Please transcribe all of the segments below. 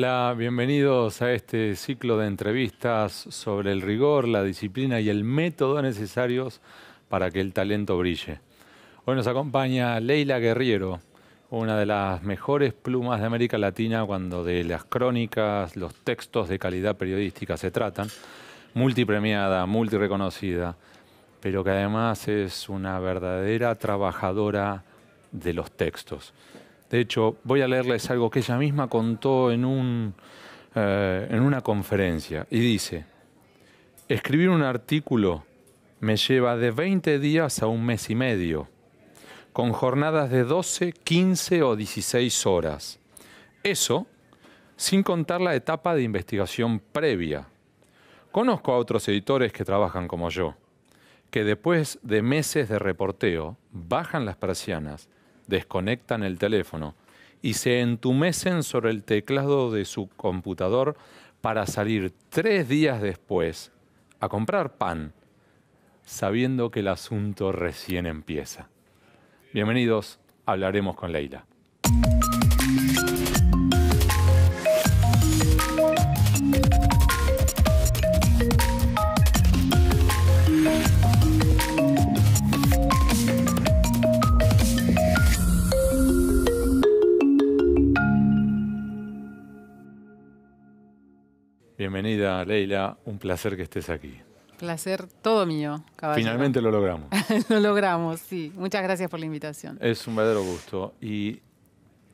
Hola, bienvenidos a este ciclo de entrevistas sobre el rigor, la disciplina y el método necesarios para que el talento brille. Hoy nos acompaña Leila Guerriero, una de las mejores plumas de América Latina cuando de las crónicas, los textos de calidad periodística se tratan, multipremiada, multireconocida, pero que además es una verdadera trabajadora de los textos. De hecho, voy a leerles algo que ella misma contó en, eh, una conferencia y dice, escribir un artículo me lleva de 20 días a un mes y medio, con jornadas de 12, 15 o 16 horas. Eso sin contar la etapa de investigación previa. Conozco a otros editores que trabajan como yo, que después de meses de reporteo bajan las persianas desconectan el teléfono y se entumecen sobre el teclado de su computador para salir tres días después a comprar pan, sabiendo que el asunto recién empieza. Bienvenidos, hablaremos con Leila. Bienvenida, Leila. Un placer que estés aquí. Placer todo mío, Finalmente lo logramos. lo logramos, sí. Muchas gracias por la invitación. Es un verdadero gusto. Y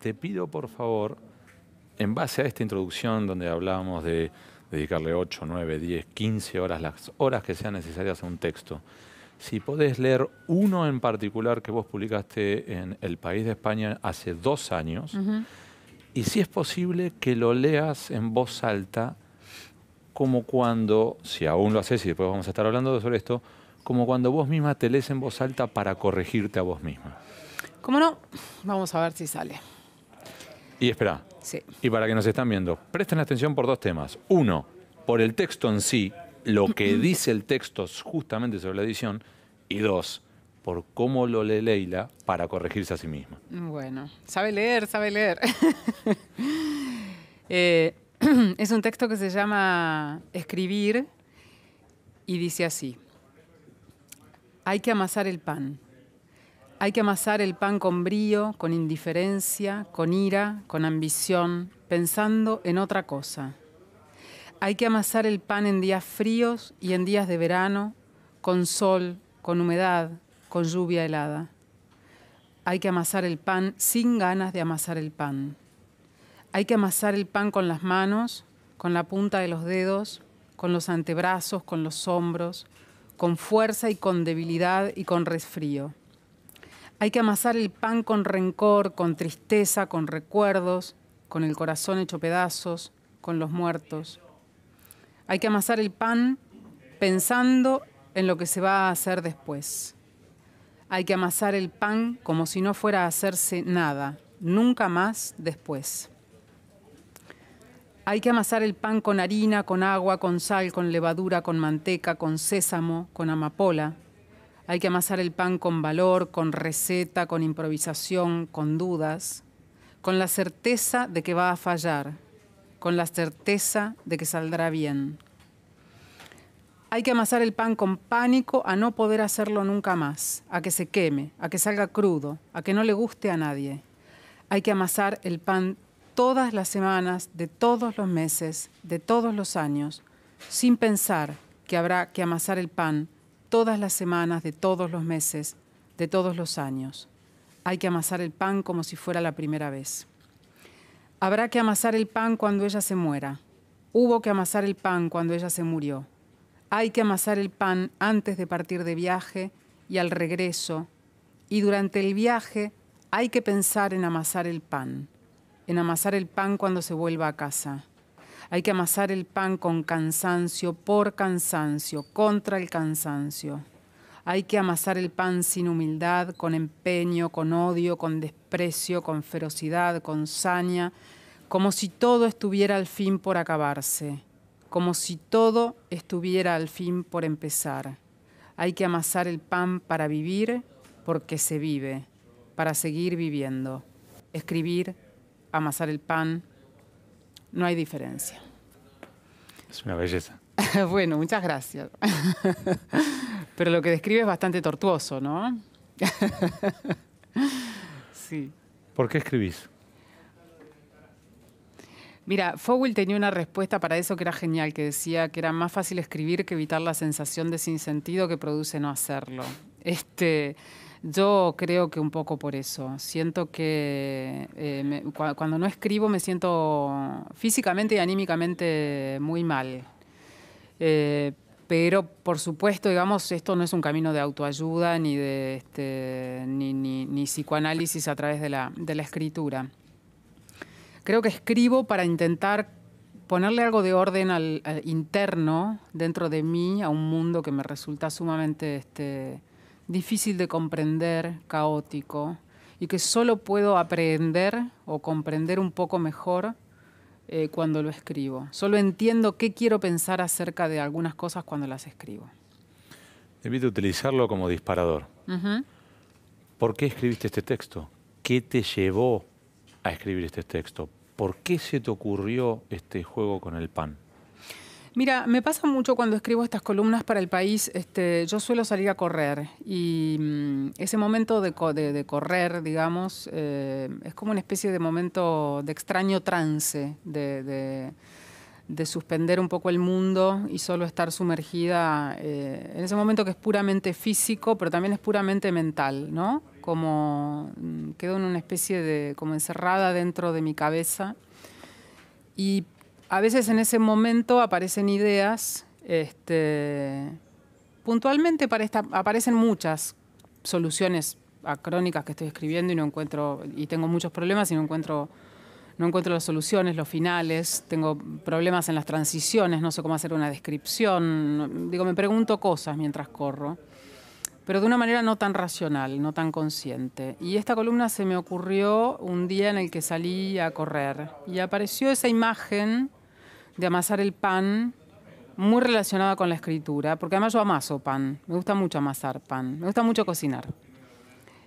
te pido, por favor, en base a esta introducción donde hablábamos de dedicarle 8, 9, 10, 15 horas, las horas que sean necesarias a un texto, si podés leer uno en particular que vos publicaste en El País de España hace dos años, y si es posible que lo leas en voz alta como cuando, si aún lo haces y después vamos a estar hablando sobre esto, como cuando vos misma te lees en voz alta para corregirte a vos misma. ¿Cómo no? Vamos a ver si sale. Y espera. Sí. Y para que nos están viendo, presten atención por dos temas. Uno, por el texto en sí, lo que dice el texto justamente sobre la edición. Y dos, por cómo lo lee Leila para corregirse a sí misma. Bueno, sabe leer, sabe leer. eh, es un texto que se llama Escribir y dice así. Hay que amasar el pan. Hay que amasar el pan con brío, con indiferencia, con ira, con ambición, pensando en otra cosa. Hay que amasar el pan en días fríos y en días de verano, con sol, con humedad, con lluvia helada. Hay que amasar el pan sin ganas de amasar el pan hay que amasar el pan con las manos, con la punta de los dedos, con los antebrazos, con los hombros, con fuerza y con debilidad y con resfrío. Hay que amasar el pan con rencor, con tristeza, con recuerdos, con el corazón hecho pedazos, con los muertos. Hay que amasar el pan pensando en lo que se va a hacer después. Hay que amasar el pan como si no fuera a hacerse nada, nunca más después. Hay que amasar el pan con harina, con agua, con sal, con levadura, con manteca, con sésamo, con amapola. Hay que amasar el pan con valor, con receta, con improvisación, con dudas, con la certeza de que va a fallar, con la certeza de que saldrá bien. Hay que amasar el pan con pánico a no poder hacerlo nunca más, a que se queme, a que salga crudo, a que no le guste a nadie. Hay que amasar el pan todas las semanas, de todos los meses, de todos los años, sin pensar que habrá que amasar el pan todas las semanas, de todos los meses, de todos los años. Hay que amasar el pan como si fuera la primera vez. Habrá que amasar el pan cuando ella se muera. Hubo que amasar el pan cuando ella se murió. Hay que amasar el pan antes de partir de viaje y al regreso. Y durante el viaje hay que pensar en amasar el pan en amasar el pan cuando se vuelva a casa. Hay que amasar el pan con cansancio, por cansancio, contra el cansancio. Hay que amasar el pan sin humildad, con empeño, con odio, con desprecio, con ferocidad, con saña, como si todo estuviera al fin por acabarse, como si todo estuviera al fin por empezar. Hay que amasar el pan para vivir porque se vive, para seguir viviendo. Escribir amasar el pan, no hay diferencia. Es una belleza. bueno, muchas gracias. Pero lo que describe es bastante tortuoso, ¿no? sí. ¿Por qué escribís? Mira, Fowell tenía una respuesta para eso que era genial, que decía que era más fácil escribir que evitar la sensación de sinsentido que produce no hacerlo. Este, yo creo que un poco por eso. Siento que eh, cuando no escribo me siento físicamente y anímicamente muy mal. Eh, pero por supuesto, digamos, esto no es un camino de autoayuda ni de este, ni, psicoanálisis a través de la, escritura. Creo que escribo para intentar ponerle algo de orden al interno dentro de mí, a un mundo que me resulta sumamente este, difícil de comprender, caótico, y que solo puedo aprender o comprender un poco mejor eh, cuando lo escribo. Solo entiendo qué quiero pensar acerca de algunas cosas cuando las escribo. Evite utilizarlo como disparador. ¿Por qué escribiste este texto? ¿Qué te llevó a escribir este texto? ¿Por qué se te ocurrió este juego con el pan? Mira, me pasa mucho cuando escribo estas columnas para el país, este, yo suelo salir a correr y mm, ese momento de, correr, digamos, eh, es como una especie de momento de extraño trance, de, suspender un poco el mundo y solo estar sumergida eh, en ese momento que es puramente físico, pero también es puramente mental, ¿no? Como mm, quedo en una especie de, como encerrada dentro de mi cabeza. Y a veces en ese momento aparecen ideas, este, puntualmente para aparecen muchas soluciones a crónicas que estoy escribiendo y no encuentro, y tengo muchos problemas y no encuentro, no encuentro las soluciones, los finales, tengo problemas en las transiciones, no sé cómo hacer una descripción, digo, me pregunto cosas mientras corro pero de una manera no tan racional, no tan consciente. Y esta columna se me ocurrió un día en el que salí a correr y apareció esa imagen de amasar el pan muy relacionada con la escritura, porque además yo amaso pan, me gusta mucho amasar pan, me gusta mucho cocinar.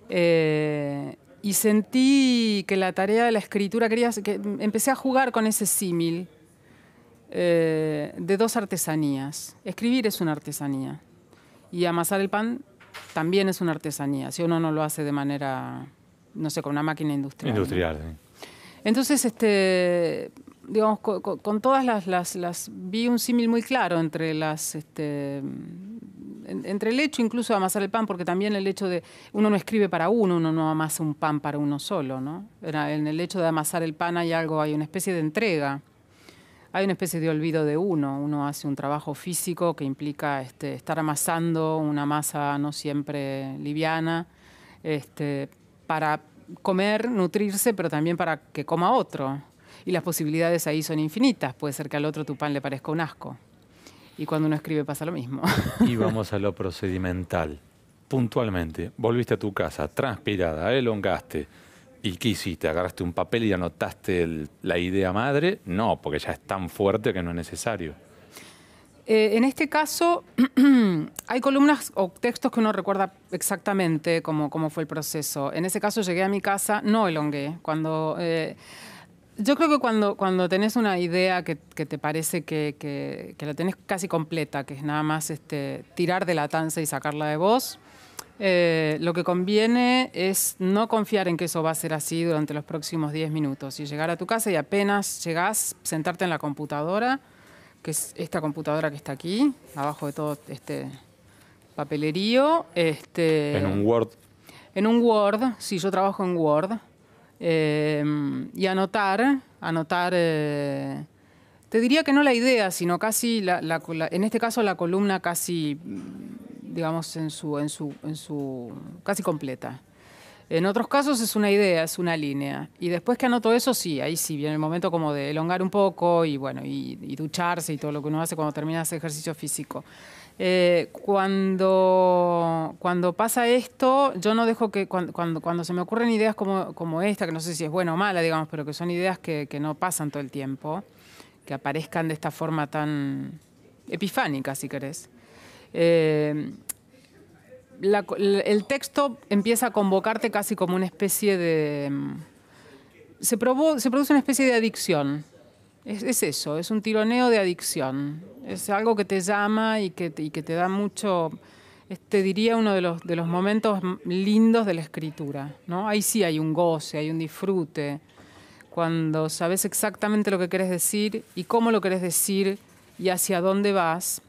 Eh, y sentí que la tarea de la escritura, quería, que empecé a jugar con ese símil eh, de dos artesanías. Escribir es una artesanía y amasar el pan también es una artesanía, si uno no lo hace de manera, no sé, con una máquina industrial. Industrial, sí. Entonces, este, digamos, con, todas las, las, vi un símil muy claro entre las, este, entre el hecho incluso de amasar el pan, porque también el hecho de, uno no escribe para uno, uno no amasa un pan para uno solo, ¿no? En el hecho de amasar el pan hay algo, hay una especie de entrega hay una especie de olvido de uno. Uno hace un trabajo físico que implica este, estar amasando una masa no siempre liviana este, para comer, nutrirse, pero también para que coma otro. Y las posibilidades ahí son infinitas. Puede ser que al otro tu pan le parezca un asco. Y cuando uno escribe pasa lo mismo. Y vamos a lo procedimental. Puntualmente, volviste a tu casa, transpirada, elongaste ¿Y qué hiciste? ¿Agarraste un papel y anotaste la idea madre? No, porque ya es tan fuerte que no es necesario. Eh, en este caso, hay columnas o textos que uno recuerda exactamente cómo, cómo, fue el proceso. En ese caso llegué a mi casa, no elongué. Cuando, eh, yo creo que cuando, cuando tenés una idea que, te parece que, la tenés casi completa, que es nada más este, tirar de la tanza y sacarla de vos, eh, lo que conviene es no confiar en que eso va a ser así durante los próximos 10 minutos y llegar a tu casa y apenas llegás, sentarte en la computadora, que es esta computadora que está aquí, abajo de todo este papelerío. Este, en un Word. En un Word, Si yo trabajo en Word. Em, y anotar, anotar, eh, te diría que no la idea, sino casi, en este caso la columna casi digamos, en su, en su, en su casi completa. En otros casos es una idea, es una línea. Y después que anoto eso, sí, ahí sí viene el momento como de elongar un poco y bueno, y, ducharse y todo lo que uno hace cuando termina ese ejercicio físico. Eh, cuando, cuando pasa esto, yo no dejo que cuando, cuando, se me ocurren ideas como, como esta, que no sé si es buena o mala, digamos, pero que son ideas que, que no pasan todo el tiempo, que aparezcan de esta forma tan epifánica, si querés. Eh, el texto empieza a convocarte casi como una especie de... Mm, se, se produce una especie de adicción. Es, eso, es un tironeo de adicción. Es algo que te llama y que, te da mucho... Te diría uno de los, de los momentos lindos de la escritura. ¿no? Ahí sí hay un goce, hay un disfrute. Cuando sabes exactamente lo que quieres decir y cómo lo querés decir y hacia dónde vas,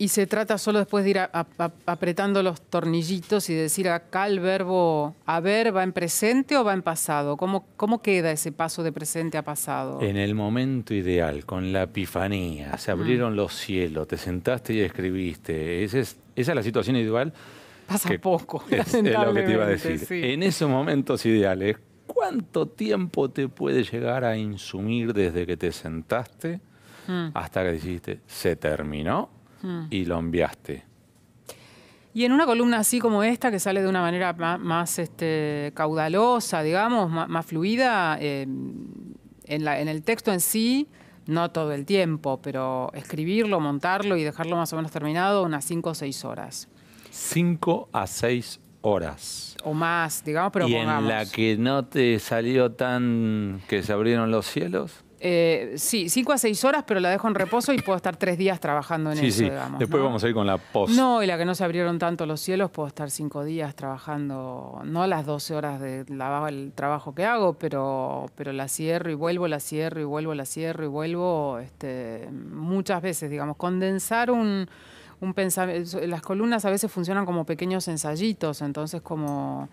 y se trata solo después de ir apretando los tornillitos y decir acá el verbo haber va en presente o va en pasado. ¿Cómo, ¿Cómo queda ese paso de presente a pasado? En el momento ideal, con la epifanía, se abrieron los cielos, te sentaste y escribiste. esa es la situación ideal. Pasa poco. Es, lo que te iba a decir. En esos momentos ideales, ¿cuánto tiempo te puede llegar a insumir desde que te sentaste? Mm. Hasta que dijiste, se terminó Mm. y lo enviaste. Y en una columna así como esta, que sale de una manera más, este, caudalosa, digamos, más, fluida, eh, en, el texto en sí, no todo el tiempo, pero escribirlo, montarlo y dejarlo más o menos terminado unas 5 o 6 horas. 5 a 6 horas. O más, digamos, pero y en la que no te salió tan que se abrieron los cielos. Eh, sí, cinco a seis horas, pero la dejo en reposo y puedo estar tres días trabajando en eso, sí. Digamos, Después vamos a ir con la post. No, y la que no se abrieron tanto los cielos, puedo estar cinco días trabajando, no las 12 horas de el trabajo que hago, pero, pero la cierro y vuelvo, la cierro y vuelvo, la cierro y vuelvo este, muchas veces, digamos. Condensar un, un pensamiento. Las columnas a veces funcionan como pequeños ensayitos, entonces como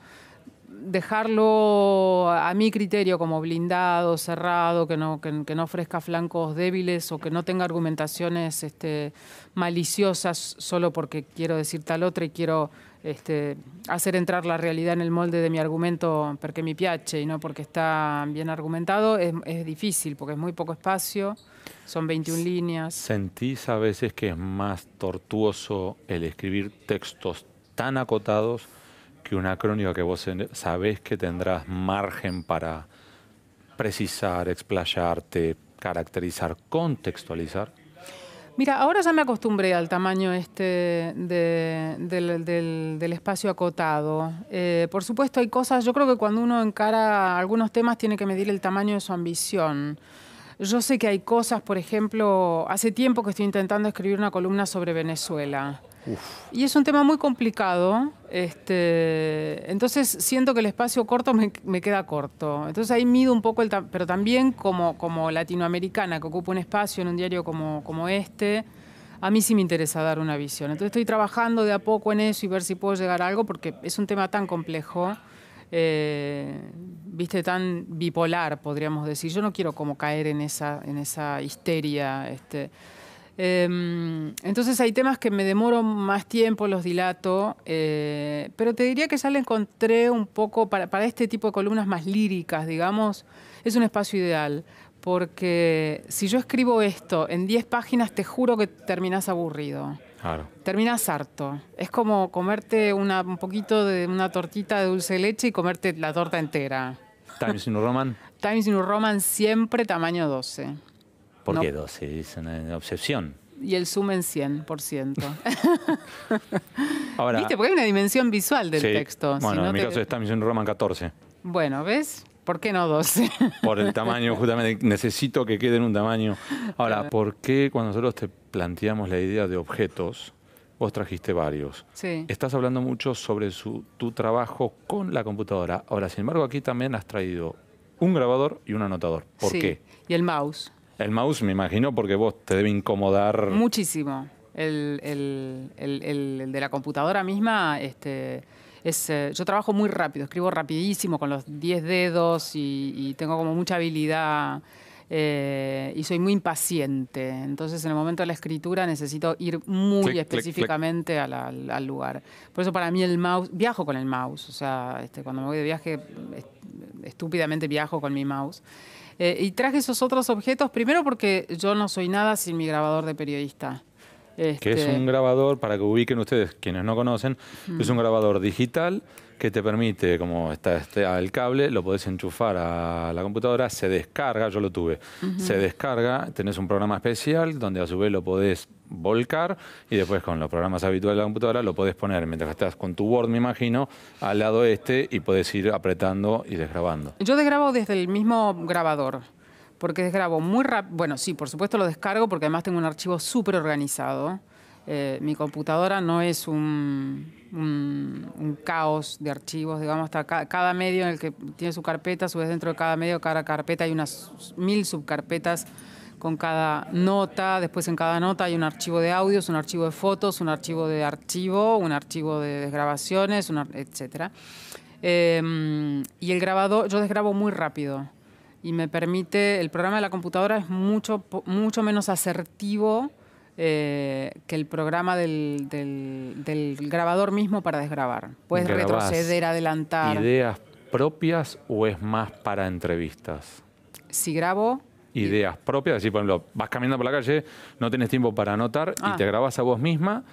dejarlo a mi criterio como blindado, cerrado, que no, que, no ofrezca flancos débiles o que no tenga argumentaciones este, maliciosas solo porque quiero decir tal otra y quiero este, hacer entrar la realidad en el molde de mi argumento porque mi piache y no porque está bien argumentado es, es difícil porque es muy poco espacio, son 21 líneas. ¿Sentís a veces que es más tortuoso el escribir textos tan acotados? que una crónica que vos sabés que tendrás margen para precisar, explayarte, caracterizar, contextualizar? Mira, ahora ya me acostumbré al tamaño este del, espacio acotado. Eh, por supuesto, hay cosas, yo creo que cuando uno encara algunos temas tiene que medir el tamaño de su ambición. Yo sé que hay cosas, por ejemplo, hace tiempo que estoy intentando escribir una columna sobre Venezuela. Y es un tema muy complicado. Este, entonces siento que el espacio corto me, queda corto. Entonces ahí mido un poco el... Pero también como, como latinoamericana que ocupa un espacio en un diario como, como este, a mí sí me interesa dar una visión. Entonces estoy trabajando de a poco en eso y ver si puedo llegar a algo porque es un tema tan complejo. Eh, viste, tan bipolar, podríamos decir. Yo no quiero como caer en esa, en esa histeria. Este. Em, entonces hay temas que me demoro más tiempo, los dilato, eh, pero te diría que ya le encontré un poco, para, este tipo de columnas más líricas, digamos, es un espacio ideal, porque si yo escribo esto en 10 páginas, te juro que terminás aburrido. Claro. Terminás harto. Es como comerte un poquito de una tortita de dulce de leche y comerte la torta entera. Times New Roman. Times New Roman siempre tamaño 12. ¿Por qué 12? Es una obsesión. Y el zoom en 100%. Ahora, ¿Viste? Porque hay una dimensión visual del texto. Bueno, en mi caso está en Roman 14. Bueno, ¿ves? ¿Por qué no 12? Por el tamaño, justamente. Necesito que quede en un tamaño. Ahora, ¿por qué cuando nosotros te planteamos la idea de objetos, vos trajiste varios? Sí. Estás hablando mucho sobre tu trabajo con la computadora. Ahora, sin embargo, aquí también has traído un grabador y un anotador. ¿Por sí. qué? Y el mouse. El mouse, me imagino, porque vos te debe incomodar. Muchísimo. El, de la computadora misma, este, es, eh, yo trabajo muy rápido, escribo rapidísimo con los 10 dedos y, tengo como mucha habilidad. Eh, y soy muy impaciente. Entonces, en el momento de la escritura necesito ir muy específicamente Al, lugar. Por eso, para mí, el mouse, viajo con el mouse. O sea, este, cuando me voy de viaje, estúpidamente viajo con mi mouse. Eh, y traje esos otros objetos, primero porque yo no soy nada sin mi grabador de periodista. Que es un este, grabador, para que ubiquen ustedes quienes no conocen, es un grabador digital que te permite, como está este, ah, el cable, lo podés enchufar a la computadora, se descarga, yo lo tuve, se descarga, tenés un programa especial donde a su vez lo podés volcar y después con los programas habituales de la computadora lo podés poner mientras estás con tu Word, me imagino, al lado este y podés ir apretando y desgrabando. Yo desgrabo desde el mismo grabador porque desgrabo muy rápido, bueno, sí, por supuesto lo descargo porque además tengo un archivo súper organizado. Eh, mi computadora no es un, caos de archivos, digamos, hasta cada medio en el que tiene su carpeta, a dentro de cada medio, cada carpeta hay unas mil subcarpetas con cada nota, después en cada nota hay un archivo de audios, un archivo de fotos, un archivo de archivo, un archivo de desgrabaciones, etc. Em, y el grabador, yo desgrabo muy rápido y me permite, el programa de la computadora es mucho, mucho menos asertivo eh, que el programa del, grabador mismo para desgrabar. Puedes retroceder, adelantar. ¿Ideas propias o es más para entrevistas? Si grabo... Ideas propias, decir, por ejemplo, vas caminando por la calle, no tienes tiempo para anotar y ah. te grabas a vos misma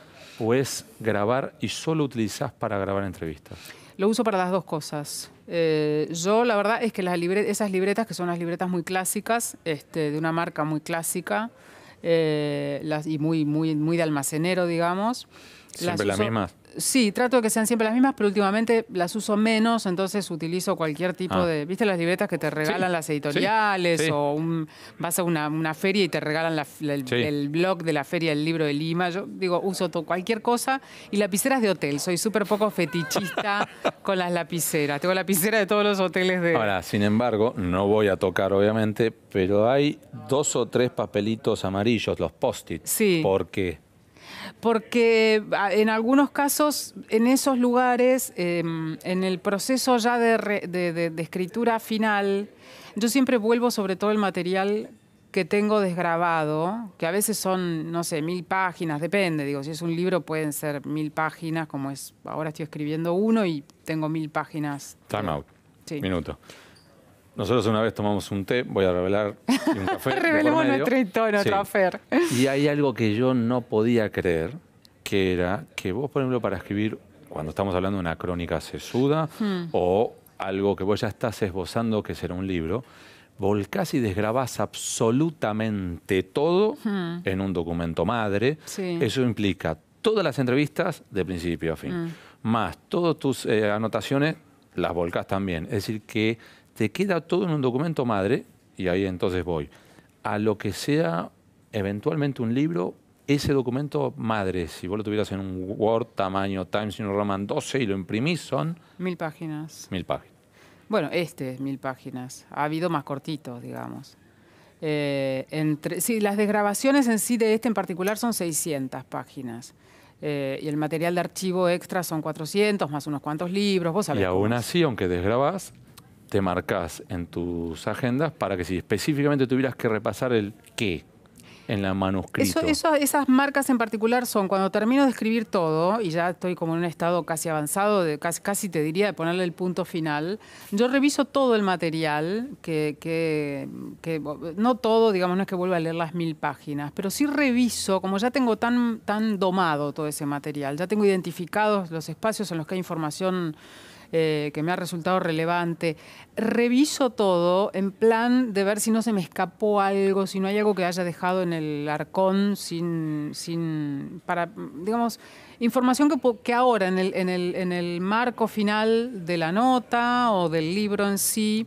o es grabar y solo utilizás para grabar entrevistas? Lo uso para las dos cosas. Eh, yo la verdad es que las esas libretas, que son las libretas muy clásicas, este, de una marca muy clásica eh, las, y muy, muy, muy de almacenero, digamos. Siempre las, mismas. Sí, trato de que sean siempre las mismas, pero últimamente las uso menos, entonces utilizo cualquier tipo ah. de. ¿Viste las libretas que te regalan las editoriales? O vas a una, feria y te regalan el, blog de la feria el libro de Lima. Yo digo, uso todo, cualquier cosa. Y lapiceras de hotel. Soy súper poco fetichista con las lapiceras. Tengo lapicera de todos los hoteles de. Ahora, sin embargo, no voy a tocar, obviamente, pero hay dos o tres papelitos amarillos, los post-it. Sí. ¿Por qué? porque ah, en algunos casos, en esos lugares, em, en el proceso ya de, escritura final, yo siempre vuelvo sobre todo el material que tengo desgrabado, que a veces son, no sé, mil páginas, depende, digo, si es un libro pueden ser mil páginas, como es, ahora estoy escribiendo uno y tengo mil páginas. Time out. Minuto. Nosotros una vez tomamos un té, voy a revelar, y un café. Revelemos nuestro historia, café. Y hay algo que yo no podía creer, que era que vos, por ejemplo, para escribir, cuando estamos hablando de una crónica sesuda hmm. o algo que vos ya estás esbozando que será un libro, volcás y desgrabás absolutamente todo hmm. en un documento madre. Eso implica todas las entrevistas de principio a fin, hmm. más todas tus eh, anotaciones las volcás también. Es decir, que te queda todo en un documento madre, y ahí entonces voy, a lo que sea eventualmente un libro, ese documento madre, si vos lo tuvieras en un Word tamaño Times New Roman 12 y lo imprimís, son... Mil páginas. Mil páginas. Bueno, este es mil páginas. Ha habido más cortitos, digamos. Eh, entre, sí, las desgrabaciones en sí de este en particular son 600 páginas. Eh, y el material de archivo extra son 400, más unos cuantos libros, vos Y aún así, aunque desgrabás, te marcas en tus agendas para que si específicamente tuvieras que repasar el qué en la manuscrito. esas marcas en particular son cuando termino de escribir todo y ya estoy como en un estado casi avanzado, de, casi, casi te diría de ponerle el punto final, yo reviso todo el material, que, que, que, no todo, digamos, no es que vuelva a leer las mil páginas, pero sí reviso, como ya tengo tan, tan domado todo ese material, ya tengo identificados los espacios en los que hay información eh, que me ha resultado relevante. Reviso todo en plan de ver si no se me escapó algo, si no hay algo que haya dejado en el arcón sin, sin para, digamos, información que, ahora en el, en, el, en el marco final de la nota o del libro en sí...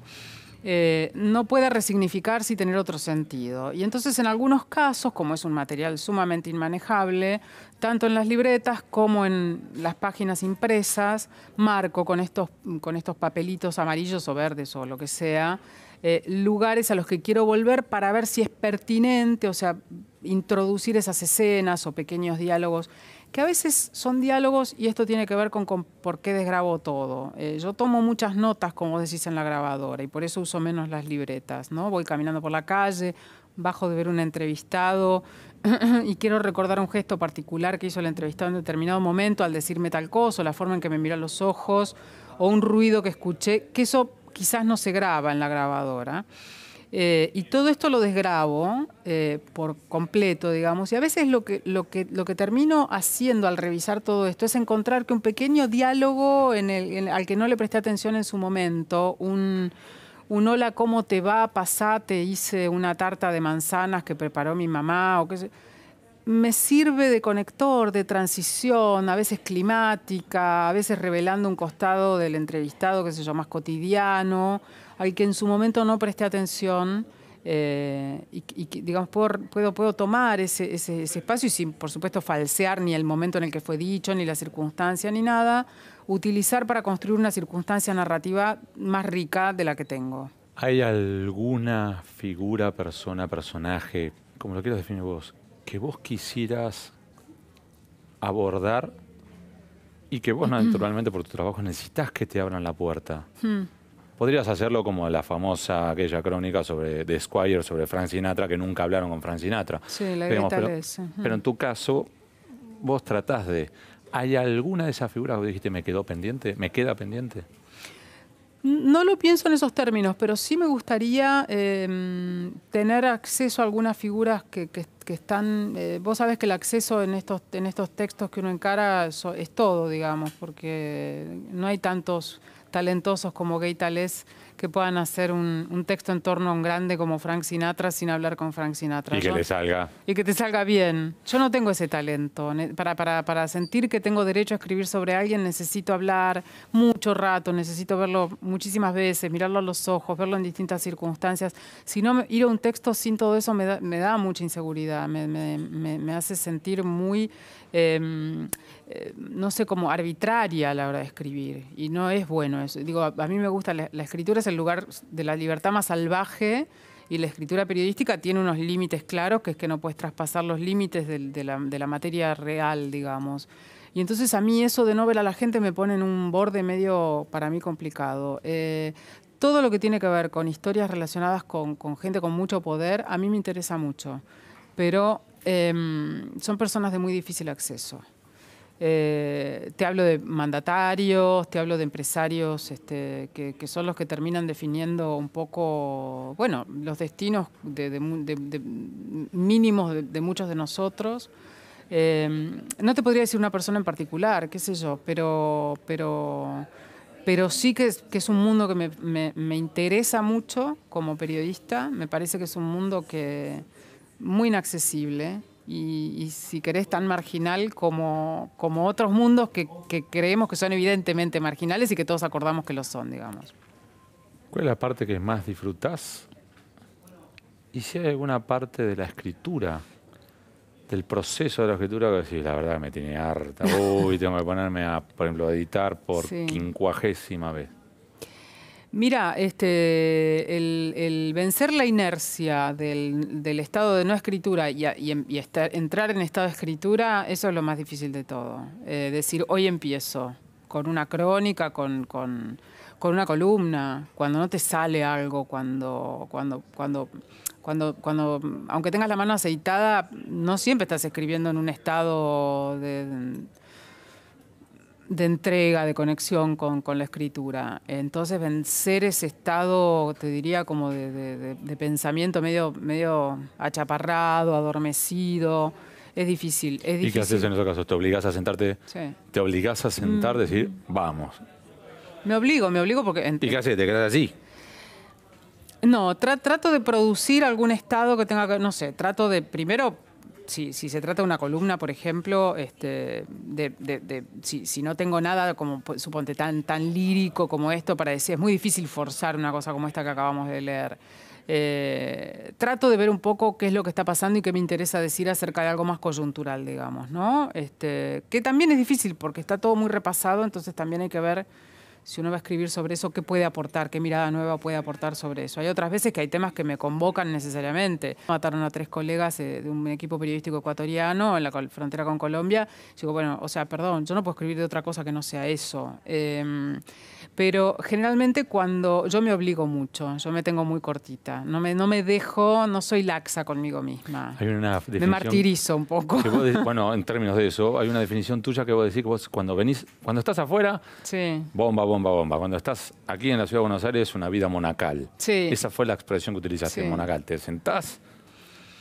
Eh, no puede resignificar y tener otro sentido. Y entonces en algunos casos, como es un material sumamente inmanejable, tanto en las libretas como en las páginas impresas, marco con estos, con estos papelitos amarillos o verdes o lo que sea, eh, lugares a los que quiero volver para ver si es pertinente, o sea, introducir esas escenas o pequeños diálogos, que a veces son diálogos y esto tiene que ver con, por qué desgrabo todo. Eh, yo tomo muchas notas, como decís, en la grabadora y por eso uso menos las libretas, ¿no? Voy caminando por la calle, bajo de ver un entrevistado, y quiero recordar un gesto particular que hizo la entrevistado en determinado momento al decirme tal cosa, o la forma en que me miró a los ojos, o un ruido que escuché, que eso quizás no se graba en la grabadora. Eh, y todo esto lo desgrabo eh, por completo, digamos. Y a veces lo que, lo, que, lo que termino haciendo al revisar todo esto es encontrar que un pequeño diálogo al que no le presté atención en su momento, un, un hola, ¿cómo te va? te hice una tarta de manzanas que preparó mi mamá o qué sé. Me sirve de conector, de transición, a veces climática, a veces revelando un costado del entrevistado, qué sé yo, más cotidiano, al que en su momento no presté atención eh, y, digamos, puedo, puedo, tomar ese, espacio y sin, por supuesto, falsear ni el momento en el que fue dicho, ni la circunstancia, ni nada, utilizar para construir una circunstancia narrativa más rica de la que tengo. ¿Hay alguna figura, persona, personaje, como lo quieras definir vos, que vos quisieras abordar y que vos, naturalmente, por tu trabajo necesitas que te abran la puerta? Hmm. Podrías hacerlo como la famosa aquella crónica sobre de Squire sobre Frank Sinatra que nunca hablaron con Frank Sinatra. Sí, la Digamos, pero, pero en tu caso vos tratás de ¿Hay alguna de esas figuras que dijiste me quedó pendiente? ¿Me queda pendiente? No lo pienso en esos términos, pero sí me gustaría em, tener acceso a algunas figuras que, están... Eh, vos sabés que el acceso en estos, en estos textos que uno encara es todo, digamos, porque no hay tantos talentosos como Gay Tales que puedan hacer un, texto en torno a un grande como Frank Sinatra sin hablar con Frank Sinatra. Y que le salga. Y que te salga bien. Yo no tengo ese talento. Para, para, sentir que tengo derecho a escribir sobre alguien necesito hablar mucho rato, necesito verlo muchísimas veces, mirarlo a los ojos, verlo en distintas circunstancias. Si no, ir a un texto sin todo eso me da, me da mucha inseguridad, me, me, me hace sentir muy Em, eh, no sé, como arbitraria a la hora de escribir. Y no es bueno eso. Digo, a, mí me gusta, la, escritura es el lugar de la libertad más salvaje y la escritura periodística tiene unos límites claros, que es que no puedes traspasar los límites de, la, materia real, digamos. Y entonces a mí eso de no a la gente me pone en un borde medio, para mí, complicado. Eh, todo lo que tiene que ver con historias relacionadas con, con, gente con mucho poder, a mí me interesa mucho. Pero Em, son personas de muy difícil acceso. Eh, te hablo de mandatarios, te hablo de empresarios este, que, son los que terminan definiendo un poco, bueno, los destinos mínimos de, muchos de nosotros. Em, no te podría decir una persona en particular, qué sé yo, pero, pero, pero sí que es, es un mundo que me interesa mucho como periodista, me parece que es un mundo que muy inaccesible y, si querés tan marginal como, como otros mundos que, creemos que son evidentemente marginales y que todos acordamos que lo son, digamos. ¿Cuál es la parte que más disfrutás? ¿Y si hay alguna parte de la escritura, del proceso de la escritura que decís, la verdad me tiene harta, uy, tengo que ponerme a, por ejemplo, editar por quincuagésima vez? Mira, este, el, vencer la inercia del, estado de no escritura y, em, entrar en estado de escritura, eso es lo más difícil de todo. Eh, decir, hoy empiezo con una crónica, con, con, una columna, cuando no te sale algo, cuando, cuando, cuando, cuando, cuando, aunque tengas la mano aceitada, no siempre estás escribiendo en un estado de de entrega, de conexión con, con, la escritura. Entonces, vencer ese estado, te diría, como de, de, pensamiento medio, medio achaparrado, adormecido, es difícil. ¿Y qué haces en esos casos? ¿Te obligas a sentarte? Sí. ¿Te obligas a sentar, y decir, mm. vamos? Me obligo, me obligo porque... ¿Y qué haces? ¿Te quedas así? No, trato de producir algún estado que tenga que, no sé, trato de primero si, se trata de una columna, por ejemplo, este, de, si, no tengo nada, como pues, suponte tan, tan lírico como esto, para decir, es muy difícil forzar una cosa como esta que acabamos de leer. Eh, trato de ver un poco qué es lo que está pasando y qué me interesa decir acerca de algo más coyuntural, digamos, ¿no? Este, que también es difícil porque está todo muy repasado, entonces también hay que ver si uno va a escribir sobre eso, ¿qué puede aportar? ¿Qué mirada nueva puede aportar sobre eso? Hay otras veces que hay temas que me convocan necesariamente. Mataron a tres colegas eh, de un equipo periodístico ecuatoriano en la frontera con Colombia. digo, bueno, o sea, perdón, yo no puedo escribir de otra cosa que no sea eso. Em, pero generalmente cuando yo me obligo mucho, yo me tengo muy cortita, no me, no me dejo, no soy laxa conmigo misma. me martirizo un poco. bueno, en términos de eso, hay una definición tuya que vos decís que vos cuando venís, cuando estás afuera, sí. bomba, bomba bomba, bomba. Cuando estás aquí en la ciudad de Buenos Aires es una vida monacal. Sí. Esa fue la expresión que utilizaste, monacal. Te sentás,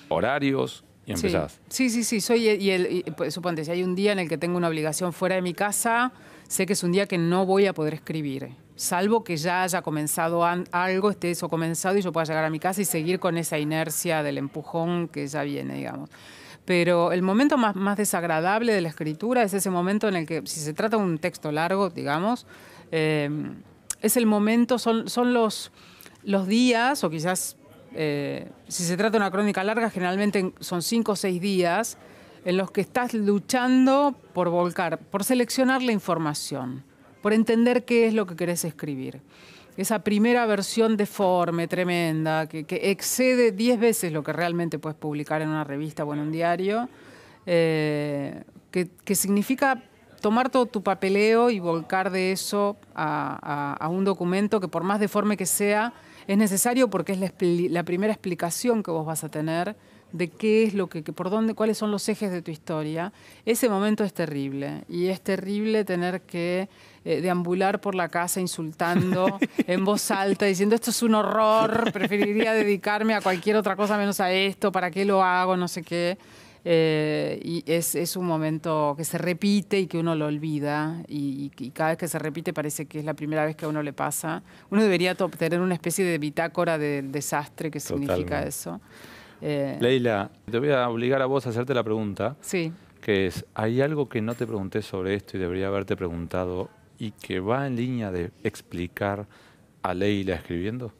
horarios, y empezás. Sí, sí, sí. Soy, y, el, pues, suponte, si hay un día en el que tengo una obligación fuera de mi casa, sé que es un día que no voy a poder escribir. Salvo que ya haya comenzado algo, esté eso comenzado y yo pueda llegar a mi casa y seguir con esa inercia del empujón que ya viene, digamos. Pero el momento más, más desagradable de la escritura es ese momento en el que, si se trata de un texto largo, digamos, Em, es el momento, son, son los, los días, o quizás eh, si se trata de una crónica larga, generalmente son cinco o seis días en los que estás luchando por volcar, por seleccionar la información, por entender qué es lo que querés escribir. Esa primera versión deforme, tremenda, que, excede diez veces lo que realmente puedes publicar en una revista o en un diario, eh, que, que significa tomar todo tu papeleo y volcar de eso a, un documento que por más deforme que sea, es necesario porque es la, primera explicación que vos vas a tener de qué es lo que, por dónde, cuáles son los ejes de tu historia, ese momento es terrible. Y es terrible tener que eh, deambular por la casa insultando en voz alta, diciendo esto es un horror, preferiría dedicarme a cualquier otra cosa menos a esto, ¿para qué lo hago? No sé qué. Eh, y es, un momento que se repite y que uno lo olvida, y, cada vez que se repite parece que es la primera vez que a uno le pasa. Uno debería tener una especie de bitácora de desastre que significa eso. Eh, Leila, te voy a obligar a vos a hacerte la pregunta. Sí. Que es, ¿hay algo que no te pregunté sobre esto y debería haberte preguntado y que va en línea de explicar a Leila escribiendo?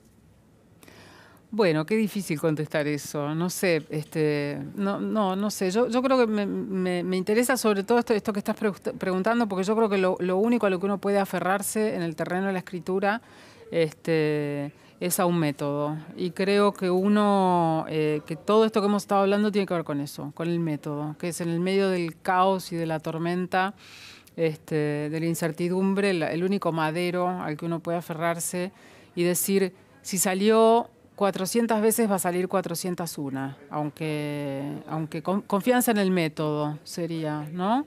Bueno, qué difícil contestar eso. No sé, este, no, no, no sé. Yo, yo creo que me, interesa sobre todo esto, esto que estás preguntando, porque yo creo que lo, único a lo que uno puede aferrarse en el terreno de la escritura este, es a un método. Y creo que uno, eh, que todo esto que hemos estado hablando tiene que ver con eso, con el método, que es en el medio del caos y de la tormenta, este, de la incertidumbre, el único madero al que uno puede aferrarse y decir, si salió 400 veces va a salir 401, aunque, aunque con, confianza en el método sería, ¿no?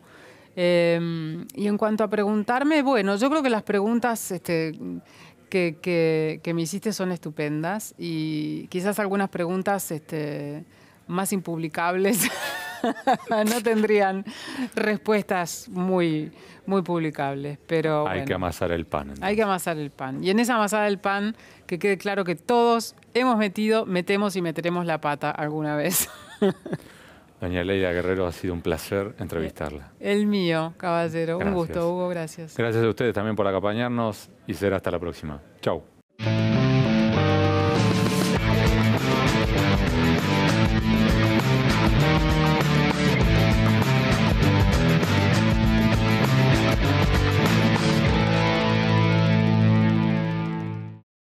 Em, y en cuanto a preguntarme, bueno, yo creo que las preguntas este, que, me hiciste son estupendas y quizás algunas preguntas este, más impublicables. no tendrían respuestas muy, muy publicables. Pero, hay que amasar el pan. Hay que amasar el pan. Y en esa amasada del pan, que quede claro que todos hemos metido, metemos y meteremos la pata alguna vez. Doña Leida Guerrero, ha sido un placer entrevistarla. El mío, caballero. Un gusto, Hugo, gracias. Gracias a ustedes también por acompañarnos y será hasta la próxima. Chau.